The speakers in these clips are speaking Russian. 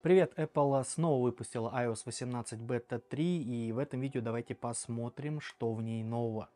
Привет, Apple снова выпустила iOS 18 Beta 3 и в этом видео давайте посмотрим, что в ней нового.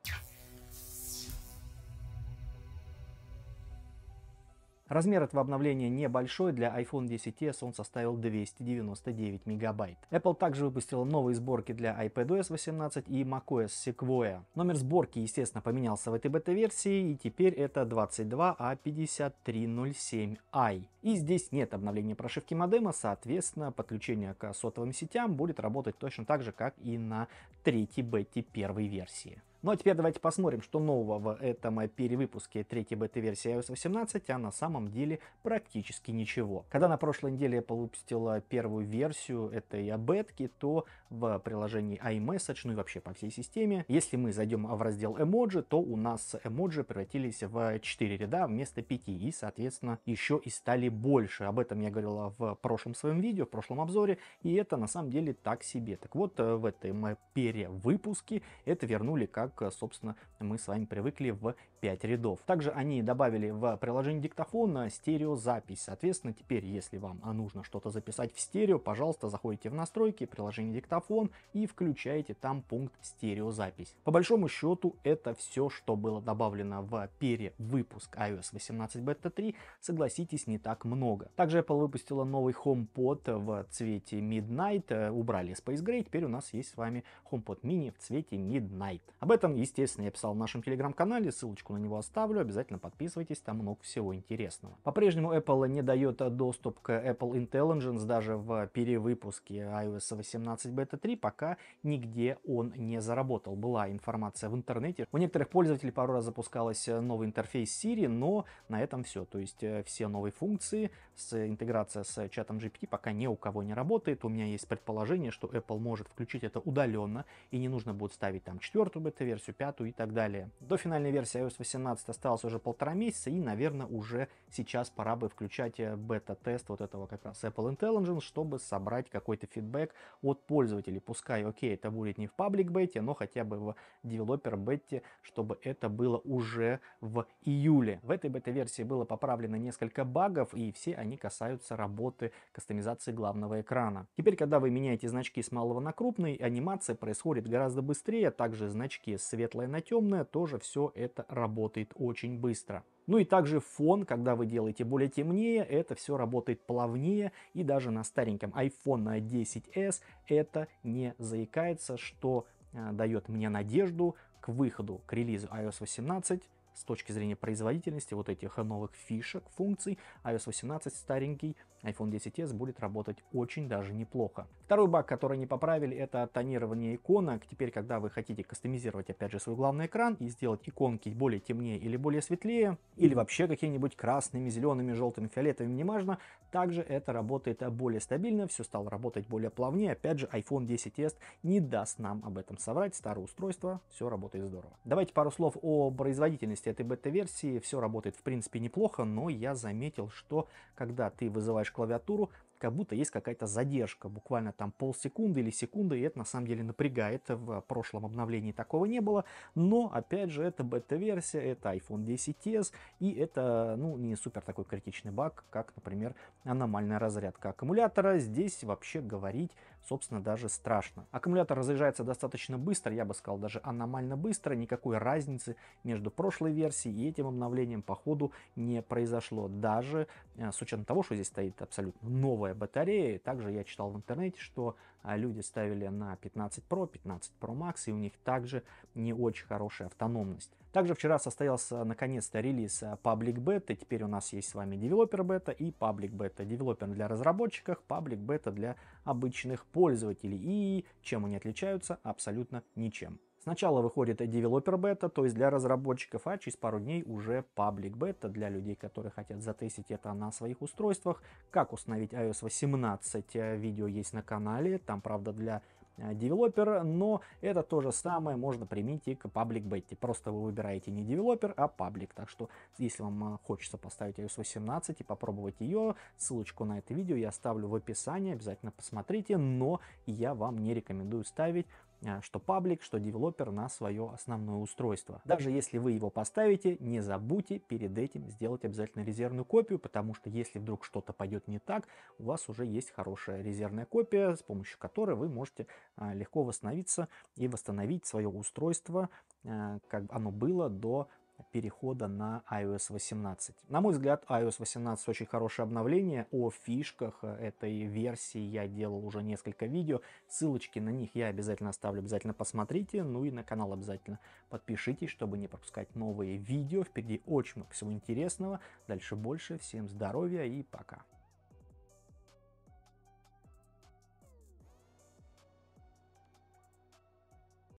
Размер этого обновления небольшой, для iPhone XS, он составил 299 мегабайт. Apple также выпустила новые сборки для iPadOS 18 и macOS Sequoia. Номер сборки, естественно, поменялся в этой бета-версии, и теперь это 22A5307i. А и здесь нет обновления прошивки модема, соответственно, подключение к сотовым сетям будет работать точно так же, как и на третьей бете первой версии. Ну а теперь давайте посмотрим, что нового в этом перевыпуске третьей бета-версии iOS 18, а на самом деле практически ничего. Когда на прошлой неделе Apple выпустила первую версию этой бетки, то в приложении iMessage, ну и вообще по всей системе, если мы зайдем в раздел эмоджи, то у нас эмоджи превратились в 4 ряда вместо 5 и, соответственно, еще и стали больше. Об этом я говорила в прошлом своем видео, в прошлом обзоре, и это на самом деле так себе. Так вот, э, в этой перевыпуске это вернули как как, э, собственно, мы с вами привыкли в 5 рядов. Также они добавили в приложение диктофон э, стереозапись. Соответственно, теперь, если вам э, нужно что-то записать в стерео, пожалуйста, заходите в настройки, приложение диктофон и включаете там пункт стереозапись. По большому счету, это все, что было добавлено в перевыпуск iOS 18 Beta 3, согласитесь, не так много. Также Apple выпустила новый HomePod в цвете Midnight, убрали Space Gray, теперь у нас есть с вами HomePod mini в цвете Midnight. Об этом этом, естественно, я писал в нашем телеграм-канале, ссылочку на него оставлю, обязательно подписывайтесь, там много всего интересного. По-прежнему Apple не дает э, доступ к Apple Intelligence даже в перевыпуске iOS 18 Beta 3, пока нигде он не заработал. Была информация в интернете. У некоторых пользователей пару раз запускалась э, новый интерфейс Siri, но на этом все. То есть э, все новые функции, с, интеграция с чатом GPT пока ни у кого не работает. У меня есть предположение, что Apple может включить это удаленно, и не нужно будет ставить там четвертую бета версию пятую и так далее. До финальной версии iOS 18 осталось уже полтора месяца и, наверное, уже сейчас пора бы включать э, бета-тест вот этого как раз Apple Intelligence, чтобы собрать какой-то фидбэк от пользователей. Пускай, окей, это будет не в паблик бете, но хотя бы в девелопер бете, чтобы это было уже в июле. В этой бета-версии было поправлено несколько багов, и все они касаются работы кастомизации главного экрана. Теперь, когда вы меняете значки с малого на крупный, анимация происходит гораздо быстрее, а также значки через светлое на темное, тоже все это работает очень быстро. Ну и также фон, когда вы делаете более темнее, это все работает плавнее. И даже на стареньком iPhone на 10s это не заикается, что э, дает мне надежду к выходу, к релизу iOS 18 с точки зрения производительности вот этих новых фишек, функций, iOS 18 старенький iPhone 10s будет работать очень даже неплохо. Второй баг, который не поправили, это тонирование иконок. Теперь, когда вы хотите кастомизировать опять же свой главный экран и сделать иконки более темнее или более светлее, или вообще какие нибудь красными, зелеными, желтыми, фиолетовыми, неважно, также это работает более стабильно, все стало работать более плавнее. Опять же, iPhone 10s не даст нам об этом соврать. Старое устройство, все работает здорово. Давайте пару слов о производительности этой бета-версии. Все работает в принципе неплохо, но я заметил, что когда ты вызываешь клавиатуру как будто есть какая-то задержка, буквально там полсекунды или секунды, и это на самом деле напрягает. В прошлом обновлении такого не было, но, опять же, это бета-версия, это iPhone 10s, и это, ну, не супер такой критичный баг, как, например, аномальная разрядка аккумулятора. Здесь вообще говорить, собственно, даже страшно. Аккумулятор разряжается достаточно быстро, я бы сказал, даже аномально быстро, никакой разницы между прошлой версией и этим обновлением по ходу не произошло, даже э, с учетом того, что здесь стоит абсолютно новая новая батарея. Также я читал в интернете, что а, люди ставили на 15 Pro, 15 Pro Max, и у них также не очень хорошая автономность. Также вчера состоялся наконец-то релиз а, Public Beta. Теперь у нас есть с вами Developer Beta и Public Beta. Developer для разработчиков, Public Beta для обычных пользователей. И чем они отличаются? Абсолютно ничем. Сначала выходит девелопер бета, то есть для разработчиков, а через пару дней уже паблик бета для людей, которые хотят затестить это на своих устройствах. Как установить iOS 18 э, видео есть на канале, там правда для э, девелопера, но это то же самое можно применить и к паблик бете. Просто вы выбираете не девелопер, а паблик. Так что, если вам э, хочется поставить iOS 18 и попробовать ее, ссылочку на это видео я оставлю в описании, обязательно посмотрите, но я вам не рекомендую ставить а, что паблик, что девелопер на свое основное устройство. Даже если вы его поставите, не забудьте перед этим сделать обязательно резервную копию, потому что если вдруг что-то пойдет не так, у вас уже есть хорошая резервная копия, с помощью которой вы можете а, легко восстановиться и восстановить свое устройство, а, как оно было до перехода на iOS 18. На мой взгляд, iOS 18 очень хорошее обновление. О фишках этой версии я делал уже несколько видео. Ссылочки на них я обязательно оставлю, обязательно посмотрите. Ну и на канал обязательно подпишитесь, чтобы не пропускать новые видео. Впереди очень много всего интересного. Дальше больше. Всем здоровья и пока.